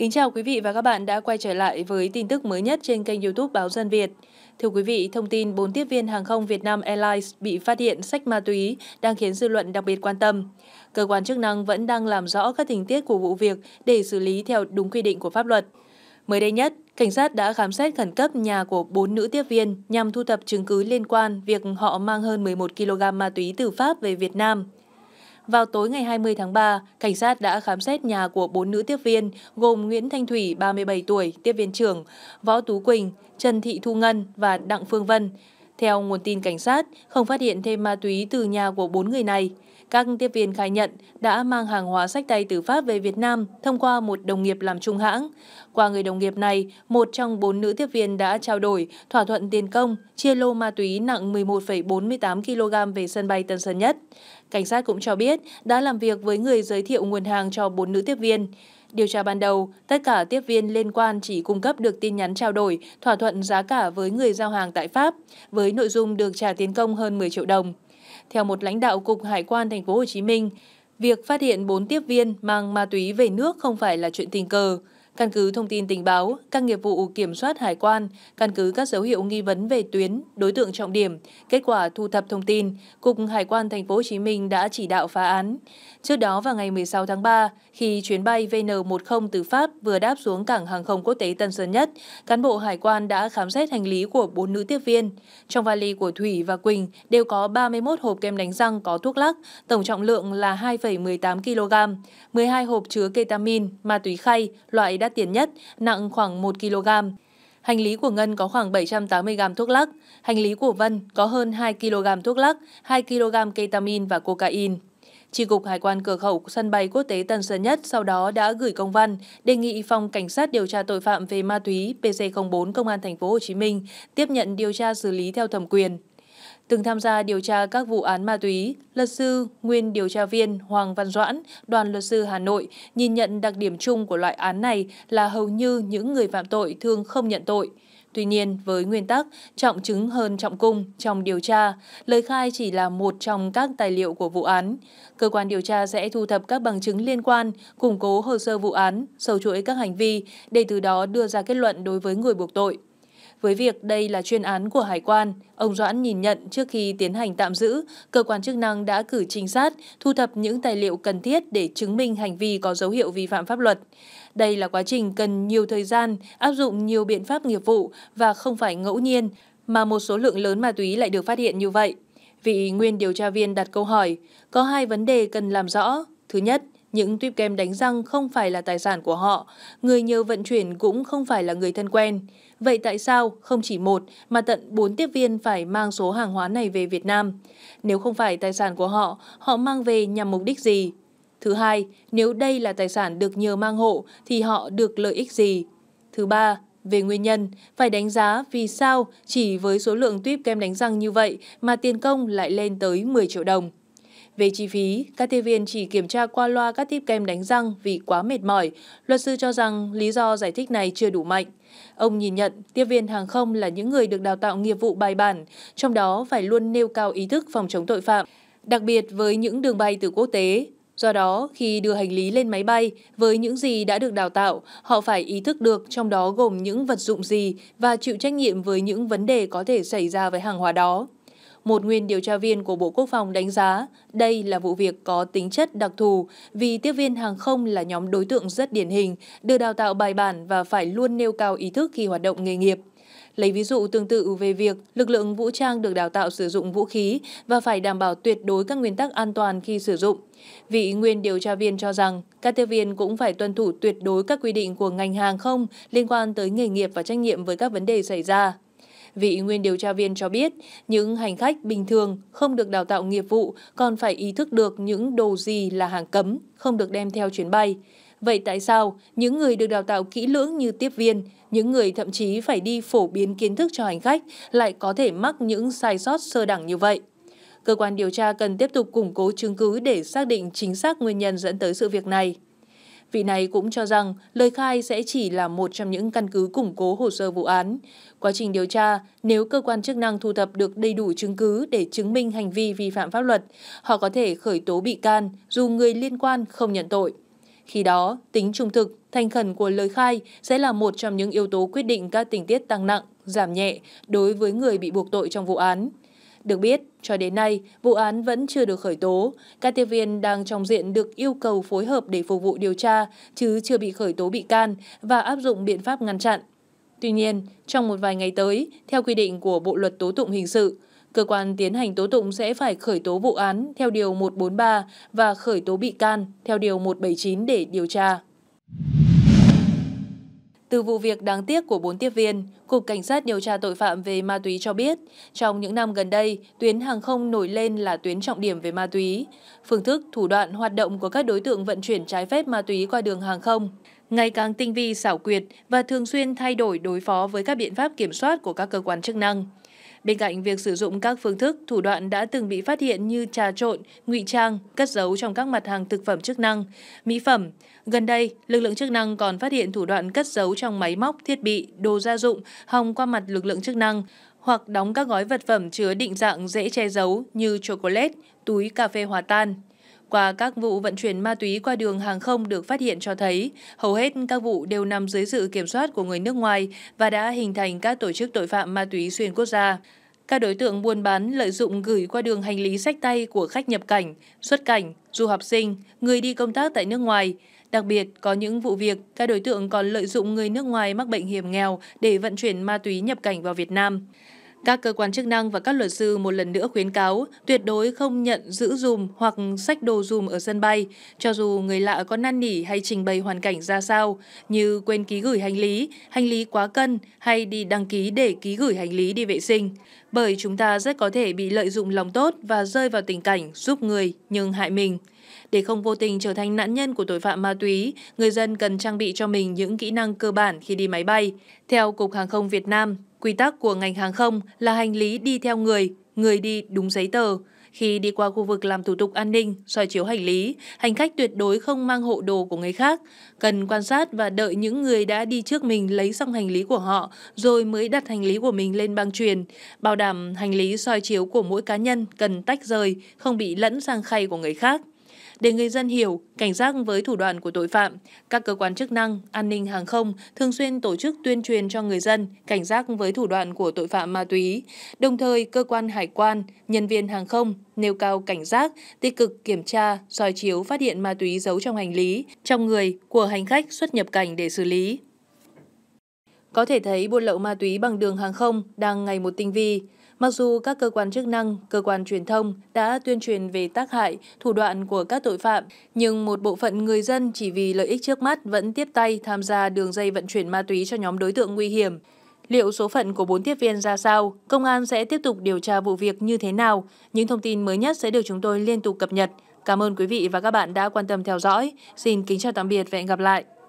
Kính chào quý vị và các bạn đã quay trở lại với tin tức mới nhất trên kênh youtube Báo Dân Việt. Thưa quý vị, thông tin 4 tiếp viên hàng không Việt Nam Airlines bị phát hiện sách ma túy đang khiến dư luận đặc biệt quan tâm. Cơ quan chức năng vẫn đang làm rõ các tình tiết của vụ việc để xử lý theo đúng quy định của pháp luật. Mới đây nhất, cảnh sát đã khám xét khẩn cấp nhà của 4 nữ tiếp viên nhằm thu thập chứng cứ liên quan việc họ mang hơn 11 kg ma túy từ Pháp về Việt Nam. Vào tối ngày 20 tháng 3, cảnh sát đã khám xét nhà của bốn nữ tiếp viên gồm Nguyễn Thanh Thủy, 37 tuổi, tiếp viên trưởng, Võ Tú Quỳnh, Trần Thị Thu Ngân và Đặng Phương Vân. Theo nguồn tin cảnh sát, không phát hiện thêm ma túy từ nhà của bốn người này. Các tiếp viên khai nhận đã mang hàng hóa sách tay từ Pháp về Việt Nam thông qua một đồng nghiệp làm trung hãng. Qua người đồng nghiệp này, một trong bốn nữ tiếp viên đã trao đổi, thỏa thuận tiền công, chia lô ma túy nặng 11,48 kg về sân bay Tân Sơn Nhất. Cảnh sát cũng cho biết đã làm việc với người giới thiệu nguồn hàng cho bốn nữ tiếp viên. Điều tra ban đầu, tất cả tiếp viên liên quan chỉ cung cấp được tin nhắn trao đổi, thỏa thuận giá cả với người giao hàng tại Pháp, với nội dung được trả tiền công hơn 10 triệu đồng. Theo một lãnh đạo Cục Hải quan Thành phố Hồ Chí Minh, việc phát hiện 4 tiếp viên mang ma túy về nước không phải là chuyện tình cờ. Căn cứ thông tin tình báo, các nghiệp vụ kiểm soát hải quan, căn cứ các dấu hiệu nghi vấn về tuyến, đối tượng trọng điểm, kết quả thu thập thông tin, Cục Hải quan Thành phố Hồ Chí Minh đã chỉ đạo phá án. Trước đó vào ngày 16 tháng 3, khi chuyến bay VN10 từ Pháp vừa đáp xuống cảng hàng không quốc tế Tân Sơn Nhất, cán bộ hải quan đã khám xét hành lý của bốn nữ tiếp viên. Trong vali của Thủy và Quỳnh đều có 31 hộp kem đánh răng có thuốc lắc, tổng trọng lượng là 2,18 kg, 12 hộp chứa ketamin, ma túy khay, loại đã đắt tiền nhất, nặng khoảng 1 kg. Hành lý của Ngân có khoảng 780 g thuốc lắc, hành lý của Vân có hơn 2 kg thuốc lắc, 2 kg ketamin và cocaine. Tri Cục Hải quan Cửa khẩu Sân bay Quốc tế Tân Sơn Nhất sau đó đã gửi công văn đề nghị Phòng Cảnh sát điều tra tội phạm về ma túy PC04 Công an Thành phố Hồ Chí Minh tiếp nhận điều tra xử lý theo thẩm quyền từng tham gia điều tra các vụ án ma túy, luật sư, nguyên điều tra viên Hoàng Văn Doãn, đoàn luật sư Hà Nội nhìn nhận đặc điểm chung của loại án này là hầu như những người phạm tội thường không nhận tội. Tuy nhiên, với nguyên tắc trọng chứng hơn trọng cung trong điều tra, lời khai chỉ là một trong các tài liệu của vụ án. Cơ quan điều tra sẽ thu thập các bằng chứng liên quan, củng cố hồ sơ vụ án, sâu chuỗi các hành vi để từ đó đưa ra kết luận đối với người buộc tội. Với việc đây là chuyên án của Hải quan, ông Doãn nhìn nhận trước khi tiến hành tạm giữ, cơ quan chức năng đã cử trinh sát thu thập những tài liệu cần thiết để chứng minh hành vi có dấu hiệu vi phạm pháp luật. Đây là quá trình cần nhiều thời gian, áp dụng nhiều biện pháp nghiệp vụ và không phải ngẫu nhiên mà một số lượng lớn ma túy lại được phát hiện như vậy. Vị nguyên điều tra viên đặt câu hỏi, có hai vấn đề cần làm rõ. Thứ nhất, những tuyếp kem đánh răng không phải là tài sản của họ, người nhờ vận chuyển cũng không phải là người thân quen. Vậy tại sao không chỉ một mà tận 4 tiếp viên phải mang số hàng hóa này về Việt Nam? Nếu không phải tài sản của họ, họ mang về nhằm mục đích gì? Thứ hai, nếu đây là tài sản được nhờ mang hộ thì họ được lợi ích gì? Thứ ba, về nguyên nhân, phải đánh giá vì sao chỉ với số lượng tuyếp kem đánh răng như vậy mà tiền công lại lên tới 10 triệu đồng. Về chi phí, các tiếp viên chỉ kiểm tra qua loa các tiếp kem đánh răng vì quá mệt mỏi. Luật sư cho rằng lý do giải thích này chưa đủ mạnh. Ông nhìn nhận tiếp viên hàng không là những người được đào tạo nghiệp vụ bài bản, trong đó phải luôn nêu cao ý thức phòng chống tội phạm, đặc biệt với những đường bay từ quốc tế. Do đó, khi đưa hành lý lên máy bay, với những gì đã được đào tạo, họ phải ý thức được trong đó gồm những vật dụng gì và chịu trách nhiệm với những vấn đề có thể xảy ra với hàng hóa đó một nguyên điều tra viên của Bộ Quốc phòng đánh giá đây là vụ việc có tính chất đặc thù vì tiếp viên hàng không là nhóm đối tượng rất điển hình, được đào tạo bài bản và phải luôn nêu cao ý thức khi hoạt động nghề nghiệp. Lấy ví dụ tương tự về việc lực lượng vũ trang được đào tạo sử dụng vũ khí và phải đảm bảo tuyệt đối các nguyên tắc an toàn khi sử dụng. Vị nguyên điều tra viên cho rằng các tiếp viên cũng phải tuân thủ tuyệt đối các quy định của ngành hàng không liên quan tới nghề nghiệp và trách nhiệm với các vấn đề xảy ra. Vị nguyên điều tra viên cho biết, những hành khách bình thường không được đào tạo nghiệp vụ còn phải ý thức được những đồ gì là hàng cấm, không được đem theo chuyến bay. Vậy tại sao những người được đào tạo kỹ lưỡng như tiếp viên, những người thậm chí phải đi phổ biến kiến thức cho hành khách lại có thể mắc những sai sót sơ đẳng như vậy? Cơ quan điều tra cần tiếp tục củng cố chứng cứ để xác định chính xác nguyên nhân dẫn tới sự việc này. Vị này cũng cho rằng lời khai sẽ chỉ là một trong những căn cứ củng cố hồ sơ vụ án. Quá trình điều tra, nếu cơ quan chức năng thu thập được đầy đủ chứng cứ để chứng minh hành vi vi phạm pháp luật, họ có thể khởi tố bị can dù người liên quan không nhận tội. Khi đó, tính trung thực, thành khẩn của lời khai sẽ là một trong những yếu tố quyết định các tình tiết tăng nặng, giảm nhẹ đối với người bị buộc tội trong vụ án. Được biết, cho đến nay, vụ án vẫn chưa được khởi tố. Các tiếp viên đang trong diện được yêu cầu phối hợp để phục vụ điều tra, chứ chưa bị khởi tố bị can và áp dụng biện pháp ngăn chặn. Tuy nhiên, trong một vài ngày tới, theo quy định của Bộ Luật Tố Tụng Hình sự, cơ quan tiến hành tố tụng sẽ phải khởi tố vụ án theo Điều 143 và khởi tố bị can theo Điều 179 để điều tra. Từ vụ việc đáng tiếc của bốn tiếp viên, Cục Cảnh sát điều tra tội phạm về ma túy cho biết, trong những năm gần đây, tuyến hàng không nổi lên là tuyến trọng điểm về ma túy. Phương thức, thủ đoạn hoạt động của các đối tượng vận chuyển trái phép ma túy qua đường hàng không ngày càng tinh vi xảo quyệt và thường xuyên thay đổi đối phó với các biện pháp kiểm soát của các cơ quan chức năng. Bên cạnh việc sử dụng các phương thức, thủ đoạn đã từng bị phát hiện như trà trộn, ngụy trang, cất giấu trong các mặt hàng thực phẩm chức năng, mỹ phẩm. Gần đây, lực lượng chức năng còn phát hiện thủ đoạn cất giấu trong máy móc, thiết bị, đồ gia dụng hòng qua mặt lực lượng chức năng hoặc đóng các gói vật phẩm chứa định dạng dễ che giấu như chocolate, túi cà phê hòa tan. Qua các vụ vận chuyển ma túy qua đường hàng không được phát hiện cho thấy, hầu hết các vụ đều nằm dưới sự kiểm soát của người nước ngoài và đã hình thành các tổ chức tội phạm ma túy xuyên quốc gia. Các đối tượng buôn bán lợi dụng gửi qua đường hành lý sách tay của khách nhập cảnh, xuất cảnh, du học sinh, người đi công tác tại nước ngoài. Đặc biệt, có những vụ việc các đối tượng còn lợi dụng người nước ngoài mắc bệnh hiểm nghèo để vận chuyển ma túy nhập cảnh vào Việt Nam. Các cơ quan chức năng và các luật sư một lần nữa khuyến cáo tuyệt đối không nhận giữ dùm hoặc sách đồ dùm ở sân bay, cho dù người lạ có năn nỉ hay trình bày hoàn cảnh ra sao, như quên ký gửi hành lý, hành lý quá cân hay đi đăng ký để ký gửi hành lý đi vệ sinh. Bởi chúng ta rất có thể bị lợi dụng lòng tốt và rơi vào tình cảnh giúp người nhưng hại mình. Để không vô tình trở thành nạn nhân của tội phạm ma túy, người dân cần trang bị cho mình những kỹ năng cơ bản khi đi máy bay. Theo Cục Hàng không Việt Nam, Quy tắc của ngành hàng không là hành lý đi theo người, người đi đúng giấy tờ. Khi đi qua khu vực làm thủ tục an ninh, soi chiếu hành lý, hành khách tuyệt đối không mang hộ đồ của người khác. Cần quan sát và đợi những người đã đi trước mình lấy xong hành lý của họ rồi mới đặt hành lý của mình lên băng truyền. Bảo đảm hành lý soi chiếu của mỗi cá nhân cần tách rời, không bị lẫn sang khay của người khác để người dân hiểu, cảnh giác với thủ đoạn của tội phạm. Các cơ quan chức năng, an ninh hàng không thường xuyên tổ chức tuyên truyền cho người dân cảnh giác với thủ đoạn của tội phạm ma túy. Đồng thời, cơ quan hải quan, nhân viên hàng không nêu cao cảnh giác, tích cực kiểm tra, soi chiếu phát hiện ma túy giấu trong hành lý, trong người của hành khách xuất nhập cảnh để xử lý. Có thể thấy buôn lậu ma túy bằng đường hàng không đang ngày một tinh vi. Mặc dù các cơ quan chức năng, cơ quan truyền thông đã tuyên truyền về tác hại, thủ đoạn của các tội phạm, nhưng một bộ phận người dân chỉ vì lợi ích trước mắt vẫn tiếp tay tham gia đường dây vận chuyển ma túy cho nhóm đối tượng nguy hiểm. Liệu số phận của bốn tiếp viên ra sao? Công an sẽ tiếp tục điều tra vụ việc như thế nào? Những thông tin mới nhất sẽ được chúng tôi liên tục cập nhật. Cảm ơn quý vị và các bạn đã quan tâm theo dõi. Xin kính chào tạm biệt và hẹn gặp lại.